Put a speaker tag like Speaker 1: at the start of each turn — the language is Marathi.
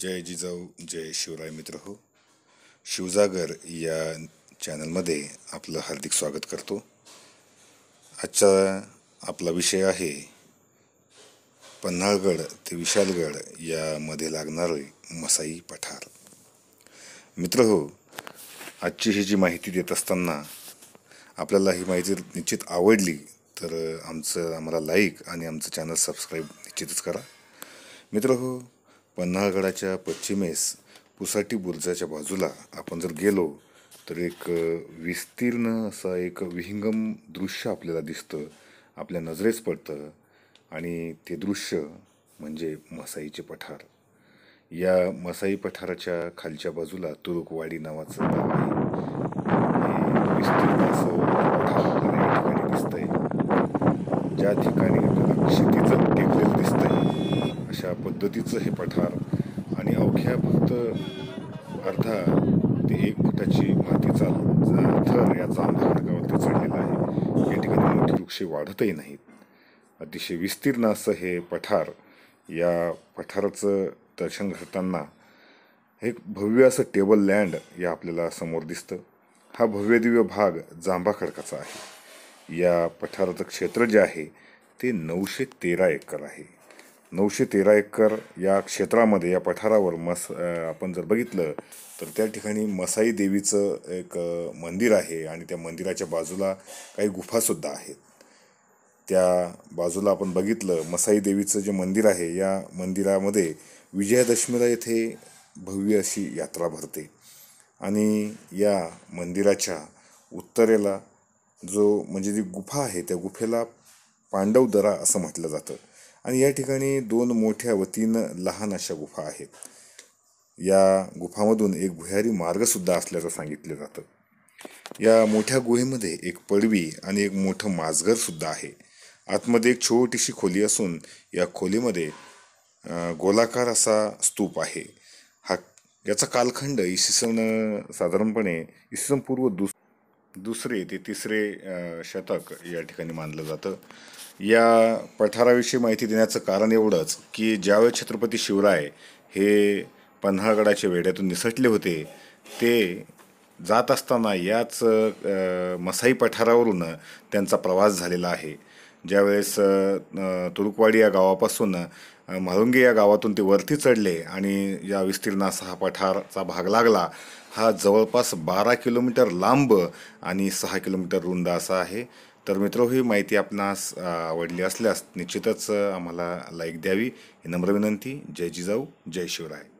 Speaker 1: जय जिजाऊ जय शिवराय मित्र हो शिवजागर या चॅनलमध्ये आपलं हार्दिक स्वागत करतो आजचा आपला विषय आहे पन्हाळगड ते विशालगड यामध्ये लागणारे मसाई पठार मित्र हो आजची ही जी माहिती देत असताना आपल्याला ही माहिती निश्चित आवडली तर आमचं आम्हाला लाईक आणि आमचं चॅनल सबस्क्राईब निश्चितच करा मित्र हो पन्हाळगडाच्या पश्चिमेस पुसाटी बुरजाच्या बाजूला आपण जर गेलो तर एक विस्तीर्ण असा एक विहिंगम दृश्य आपल्याला दिसतं आपल्या नजरेस पडतं आणि ते दृश्य म्हणजे मसाईचे पठार या मसाई पठाराच्या खालच्या बाजूला तुरुकवाडी नावाचं गाव आहे विस्तीर्ण असं पद्धतीचं हे पठार आणि अवघ्या फक्त अर्धा ते एक फुटाची मातीचा थर या जांब खडकावरती चढलेला आहे या ठिकाणी मोठी वृक्ष वाढतही नाहीत अतिशय विस्तीर्ण असं हे पठार या पठाराचं दर्शन घडताना हे भव्य असं टेबल लँड या आपल्याला समोर दिसतं हा भव्यदिव्य भाग जांभा खडकाचा आहे या पठाराचं क्षेत्र जे आहे ते नऊशे तेरा एकर आहे नऊशे तेरा एकर या क्षेत्रामध्ये या पठारावर मस आपण जर बघितलं तर त्या ठिकाणी मसाई देवीचं एक मंदिर आहे आणि त्या मंदिराच्या बाजूला काही गुफासुद्धा आहेत त्या बाजूला आपण बघितलं मसाई देवीचं जे मंदिर आहे या मंदिरामध्ये विजयादशमीला येथे भव्य अशी यात्रा भरते आणि या मंदिराच्या उत्तरेला जो म्हणजे जी गुफा आहे त्या गुफेला पांडव दरा असं म्हटलं जातं आणि या ठिकाणी दोन मोठ्या व तीन लहान अशा गुफा आहेत या गुफामधून एक भुयारी मार्गसुद्धा असल्याचं सांगितलं जातं या मोठ्या गुहेमध्ये एक पडवी आणि एक मोठं सुद्धा आहे आतमध्ये एक छोटीशी खोली असून या खोलीमध्ये गोलाकार असा स्तूप आहे हा याचा कालखंड इसवी सन साधारणपणे इसवी सन पूर्व दुस दुसरे ते तिसरे शतक या ठिकाणी मानलं जातं या पठाराविषयी माहिती देण्याचं कारण एवढंच की ज्यावेळेस छत्रपती शिवराय हे पन्हाळगडाच्या वेड्यातून निसटले होते ते जात असताना याच मसाई पठारावरून त्यांचा प्रवास झालेला आहे ज्यावेळेस तुरुकवाडी या गावापासून म्हाळुंगे या गावातून ते वरती चढले आणि या विस्तीर्णास हा पठारचा भाग लागला हा जवळपास बारा किलोमीटर लांब आणि सहा किलोमीटर रुंद असा आहे तर मित्रो ही माहिती आपणास आवडली असल्यास निश्चितच आम्हाला लाईक द्यावी ही नम्र विनंती जय जिजाऊ जय शिवराय